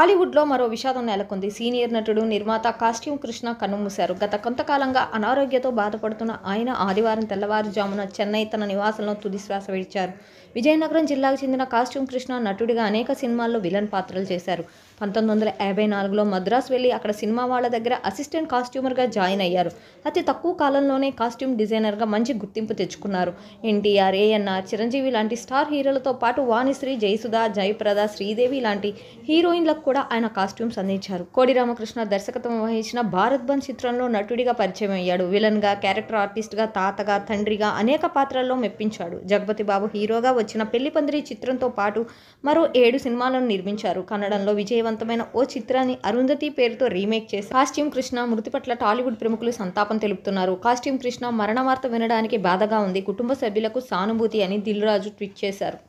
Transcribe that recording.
హాలీవుడ్లో మరో విషాదం నెలకొంది సీనియర్ నటుడు నిర్మాత కాస్ట్యూమ్ కృష్ణ కన్నుమూశారు గత కొంతకాలంగా అనారోగ్యతో బాధపడుతున్న ఆయన ఆదివారం తెల్లవారుజామున చెన్నై తన నివాసంలో తుదిశ్వాస విడిచారు విజయనగరం జిల్లాకు చెందిన కాస్ట్యూమ్ కృష్ణ నటుడిగా అనేక సినిమాల్లో విలన్ పాత్రలు చేశారు పంతొమ్మిది వందల యాభై నాలుగులో మద్రాసు వెళ్ళి అక్కడ సినిమా వాళ్ళ దగ్గర అసిస్టెంట్ కాస్ట్యూమర్గా జాయిన్ అయ్యారు అతి తక్కువ కాలంలోనే కాస్ట్యూమ్ డిజైనర్గా మంచి గుర్తింపు తెచ్చుకున్నారు ఎన్టీఆర్ ఏఎన్ఆర్ చిరంజీవి లాంటి స్టార్ హీరోలతో పాటు వాణిశ్రీ జయసుధ జయప్రద శ్రీదేవి లాంటి హీరోయిన్లకు కూడా ఆయన కాస్ట్యూమ్స్ అందించారు కోడి రామకృష్ణ దర్శకత్వం వహించిన భారత్ బంద్ చిత్రంలో నటుడిగా పరిచయం అయ్యాడు విలన్గా క్యారెక్టర్ ఆర్టిస్ట్గా తాతగా తండ్రిగా అనేక పాత్రల్లో మెప్పించాడు జగపతి బాబు హీరోగా వచ్చిన పెళ్లి పందిరి చిత్రంతో పాటు మరో ఏడు సినిమాలను నిర్మించారు కన్నడంలో విజయ విజయవంతమైన ఓ చిత్రాన్ని అరుంధతి పేరుతో రీమేక్ చేసి కాస్ట్యూమ్ కృష్ణ మృతి పట్ల టాలీవుడ్ ప్రముఖులు సంతాపం తెలుపుతున్నారు కాస్ట్యూమ్ కృష్ణ మరణ వార్త వినడానికి బాధగా ఉంది కుటుంబ సభ్యులకు సానుభూతి అని రాజు ట్వీట్ చేశారు